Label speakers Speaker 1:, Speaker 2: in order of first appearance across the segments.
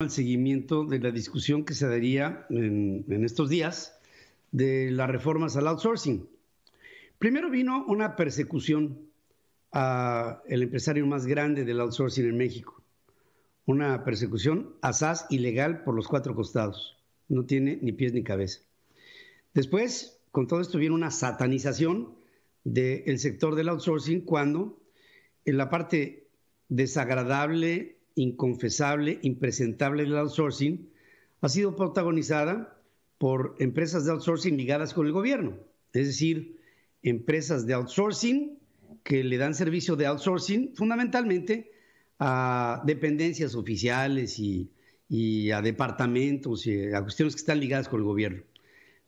Speaker 1: al seguimiento de la discusión que se daría en, estos días de las reformas al outsourcing. Primero vino una persecución al empresario más grande del outsourcing en México, una persecución asaz ilegal por los cuatro costados, no tiene ni pies ni cabeza. Después, con todo esto viene una satanización del sector del outsourcing cuando en la parte desagradable inconfesable, impresentable del outsourcing, ha sido protagonizada por empresas de outsourcing ligadas con el gobierno, es decir, empresas de outsourcing que le dan servicio de outsourcing fundamentalmente a dependencias oficiales y, y a departamentos y a cuestiones que están ligadas con el gobierno.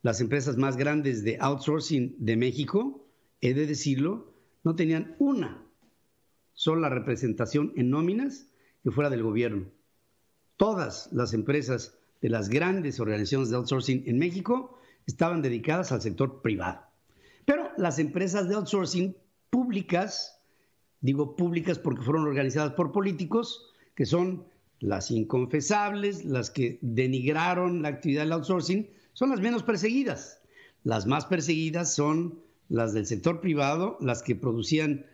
Speaker 1: Las empresas más grandes de outsourcing de México, he de decirlo, no tenían una sola representación en nóminas que fuera del gobierno. Todas las empresas de las grandes organizaciones de outsourcing en México estaban dedicadas al sector privado. Pero las empresas de outsourcing públicas, digo públicas porque fueron organizadas por políticos, que son las inconfesables, las que denigraron la actividad del outsourcing, son las menos perseguidas. Las más perseguidas son las del sector privado, las que producían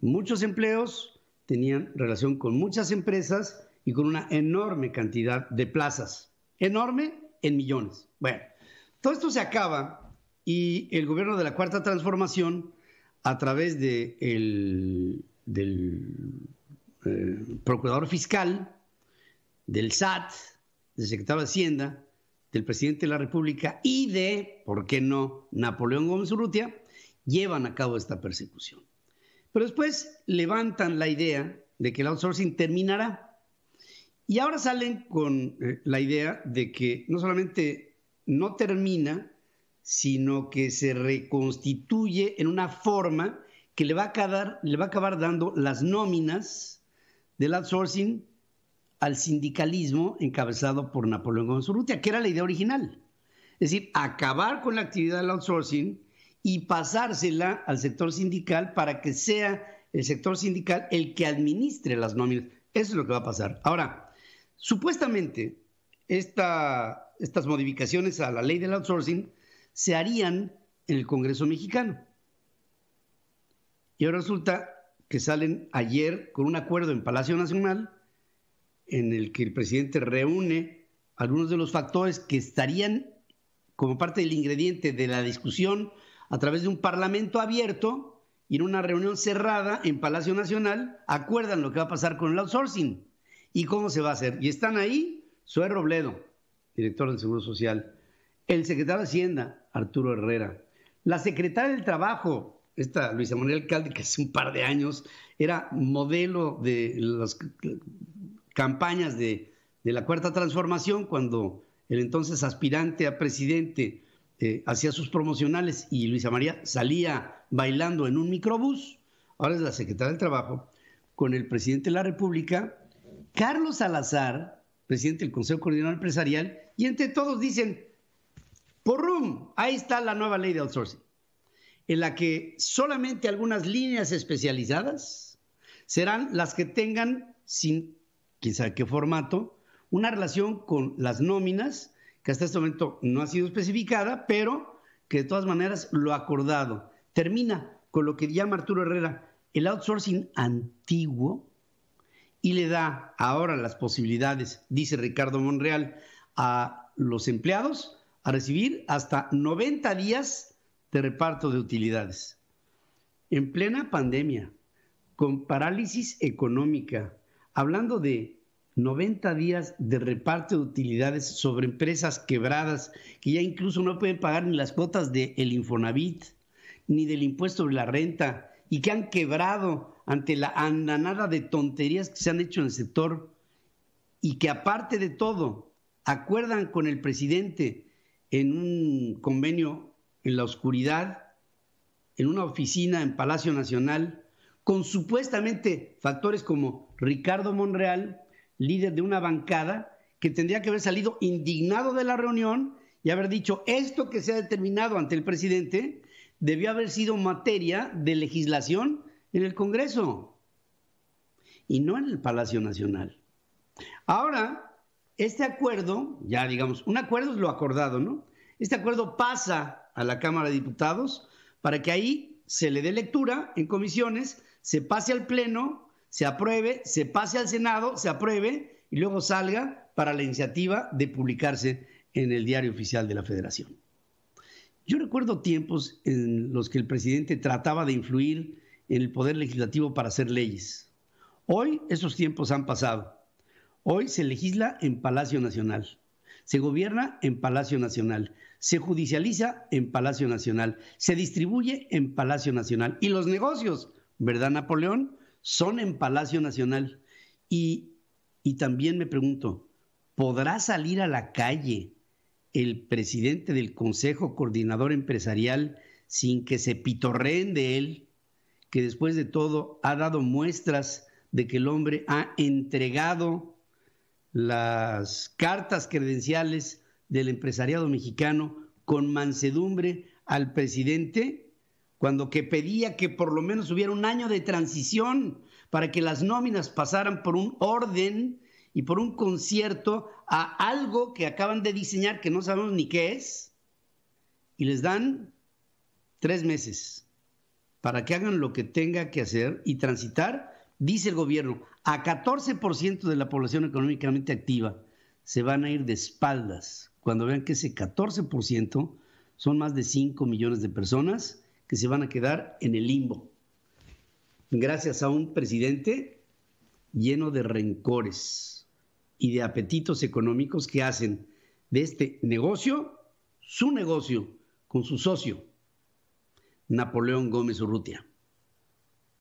Speaker 1: muchos empleos, tenían relación con muchas empresas y con una enorme cantidad de plazas. Enorme en millones. Bueno, todo esto se acaba y el gobierno de la Cuarta Transformación, a través del eh, procurador fiscal, del SAT, del secretario de Hacienda, del presidente de la República y de, ¿por qué no?, Napoleón Gómez Urrutia, llevan a cabo esta persecución. Pero después levantan la idea de que el outsourcing terminará. Y ahora salen con eh, la idea de que no solamente no termina, sino que se reconstituye en una forma que le va a acabar, le va a acabar dando las nóminas del outsourcing al sindicalismo encabezado por Napoleón González que era la idea original. Es decir, acabar con la actividad del outsourcing y pasársela al sector sindical para que sea el sector sindical el que administre las nóminas. Eso es lo que va a pasar. Ahora, supuestamente esta, estas modificaciones a la ley del outsourcing se harían en el Congreso mexicano. Y ahora resulta que salen ayer con un acuerdo en Palacio Nacional en el que el presidente reúne algunos de los factores que estarían como parte del ingrediente de la discusión a través de un parlamento abierto y en una reunión cerrada en Palacio Nacional, acuerdan lo que va a pasar con el outsourcing y cómo se va a hacer. Y están ahí Zoé Robledo, director del Seguro Social, el secretario de Hacienda, Arturo Herrera, la secretaria del Trabajo, esta Luisa Manuel Alcalde, que hace un par de años era modelo de las campañas de la Cuarta Transformación, cuando el entonces aspirante a presidente eh, hacía sus promocionales y Luisa María salía bailando en un microbús, ahora es la secretaria del Trabajo, con el presidente de la República, Carlos Salazar, presidente del Consejo Coordinador Empresarial, y entre todos dicen, porrum, ahí está la nueva ley de outsourcing, en la que solamente algunas líneas especializadas serán las que tengan, sin quizá qué formato, una relación con las nóminas que hasta este momento no ha sido especificada, pero que de todas maneras lo ha acordado. Termina con lo que llama Arturo Herrera el outsourcing antiguo y le da ahora las posibilidades, dice Ricardo Monreal, a los empleados a recibir hasta 90 días de reparto de utilidades. En plena pandemia, con parálisis económica, hablando de 90 días de reparto de utilidades sobre empresas quebradas que ya incluso no pueden pagar ni las cuotas del Infonavit ni del impuesto de la renta y que han quebrado ante la andanada de tonterías que se han hecho en el sector y que aparte de todo acuerdan con el presidente en un convenio en la oscuridad, en una oficina en Palacio Nacional, con supuestamente factores como Ricardo Monreal, líder de una bancada, que tendría que haber salido indignado de la reunión y haber dicho, esto que se ha determinado ante el presidente debió haber sido materia de legislación en el Congreso y no en el Palacio Nacional. Ahora, este acuerdo, ya digamos, un acuerdo es lo acordado, ¿no? Este acuerdo pasa a la Cámara de Diputados para que ahí se le dé lectura en comisiones, se pase al Pleno se apruebe, se pase al Senado, se apruebe y luego salga para la iniciativa de publicarse en el diario oficial de la Federación. Yo recuerdo tiempos en los que el presidente trataba de influir en el poder legislativo para hacer leyes. Hoy esos tiempos han pasado. Hoy se legisla en Palacio Nacional, se gobierna en Palacio Nacional, se judicializa en Palacio Nacional, se distribuye en Palacio Nacional. Y los negocios, ¿verdad, Napoleón? son en Palacio Nacional. Y, también me pregunto, ¿podrá salir a la calle el presidente del Consejo Coordinador Empresarial sin que se pitorreen de él, que después de todo ha dado muestras de que el hombre ha entregado las cartas credenciales del empresariado mexicano con mansedumbre al presidente? cuando que pedía que por lo menos hubiera un año de transición para que las nóminas pasaran por un orden y por un concierto a algo que acaban de diseñar que no sabemos ni qué es, y les dan tres meses para que hagan lo que tenga que hacer y transitar, dice el gobierno, a 14% de la población económicamente activa se van a ir de espaldas cuando vean que ese 14% son más de 5 millones de personas que se van a quedar en el limbo, gracias a un presidente lleno de rencores y de apetitos económicos que hacen de este negocio su negocio con su socio, Napoleón Gómez Urrutia.